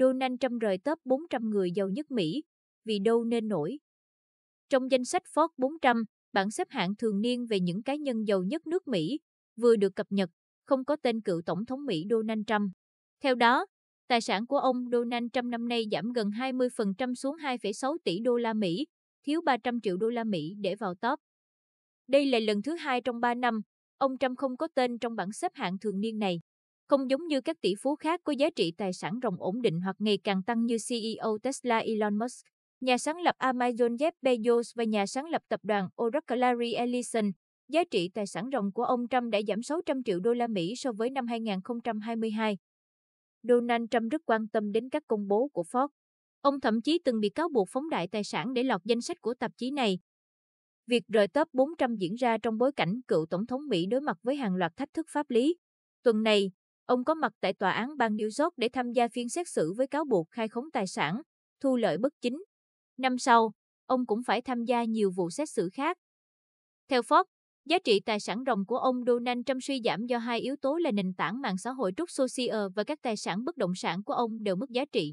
Donald Trump rời top 400 người giàu nhất Mỹ, vì đâu nên nổi. Trong danh sách Forbes 400, bảng xếp hạng thường niên về những cá nhân giàu nhất nước Mỹ, vừa được cập nhật, không có tên cựu Tổng thống Mỹ Donald Trump. Theo đó, tài sản của ông Donald Trump năm nay giảm gần 20% xuống 2,6 tỷ đô la Mỹ, thiếu 300 triệu đô la Mỹ để vào top. Đây là lần thứ hai trong 3 năm, ông Trump không có tên trong bảng xếp hạng thường niên này. Không giống như các tỷ phú khác có giá trị tài sản rộng ổn định hoặc ngày càng tăng như CEO Tesla Elon Musk, nhà sáng lập Amazon Jeff Bezos và nhà sáng lập tập đoàn Oracle Larry Ellison, giá trị tài sản rộng của ông Trump đã giảm 600 triệu đô la Mỹ so với năm 2022. Donald Trump rất quan tâm đến các công bố của Ford. Ông thậm chí từng bị cáo buộc phóng đại tài sản để lọt danh sách của tạp chí này. Việc rời top 400 diễn ra trong bối cảnh cựu Tổng thống Mỹ đối mặt với hàng loạt thách thức pháp lý. Tuần này, Ông có mặt tại tòa án bang New York để tham gia phiên xét xử với cáo buộc khai khống tài sản, thu lợi bất chính. Năm sau, ông cũng phải tham gia nhiều vụ xét xử khác. Theo Fox, giá trị tài sản ròng của ông Donald Trump suy giảm do hai yếu tố là nền tảng mạng xã hội Truth Social và các tài sản bất động sản của ông đều mất giá trị.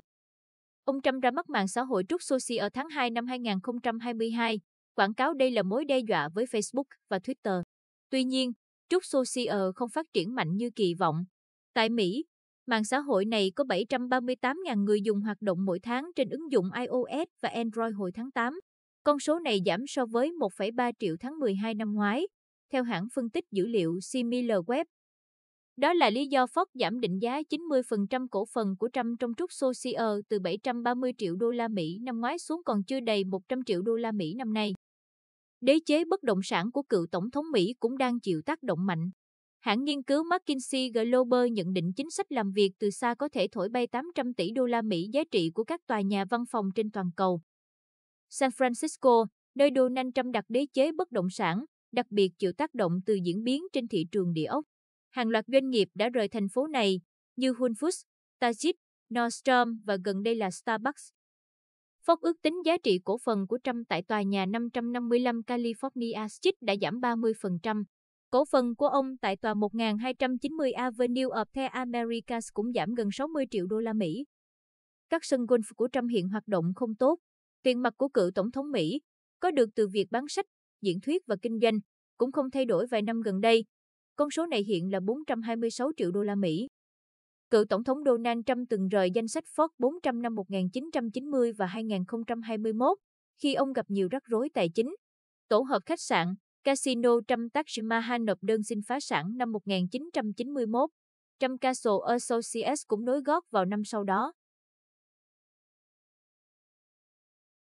Ông Trump ra mắt mạng xã hội Truth Social tháng 2 năm 2022, quảng cáo đây là mối đe dọa với Facebook và Twitter. Tuy nhiên, Truth Social không phát triển mạnh như kỳ vọng, Tại Mỹ, mạng xã hội này có 738.000 người dùng hoạt động mỗi tháng trên ứng dụng iOS và Android hồi tháng 8. Con số này giảm so với 1,3 triệu tháng 12 năm ngoái, theo hãng phân tích dữ liệu SimilarWeb. Đó là lý do Ford giảm định giá 90% cổ phần của Trump trong trúc Social từ 730 triệu đô la Mỹ năm ngoái xuống còn chưa đầy 100 triệu đô la Mỹ năm nay. Đế chế bất động sản của cựu tổng thống Mỹ cũng đang chịu tác động mạnh. Hãng nghiên cứu McKinsey Global nhận định chính sách làm việc từ xa có thể thổi bay 800 tỷ đô la Mỹ giá trị của các tòa nhà văn phòng trên toàn cầu. San Francisco, nơi Donald Trump đặt đế chế bất động sản, đặc biệt chịu tác động từ diễn biến trên thị trường địa ốc. Hàng loạt doanh nghiệp đã rời thành phố này, như Whole Foods, Target, Nordstrom và gần đây là Starbucks. Phóc ước tính giá trị cổ phần của Trump tại tòa nhà 555 California Street đã giảm 30%. Cổ phần của ông tại tòa 1290 Avenue of the Americas cũng giảm gần 60 triệu đô la Mỹ. Các sân golf của Trump hiện hoạt động không tốt. Tiền mặt của cựu tổng thống Mỹ có được từ việc bán sách, diễn thuyết và kinh doanh cũng không thay đổi vài năm gần đây. Con số này hiện là 426 triệu đô la Mỹ. Cựu tổng thống Donald Trump từng rời danh sách Forbes 400 năm 1990 và 2021 khi ông gặp nhiều rắc rối tài chính. Tổ hợp khách sạn, Casino Trâm Taj Mahal nộp đơn xin phá sản năm 1991. Trâm Castle Associates cũng nối gót vào năm sau đó.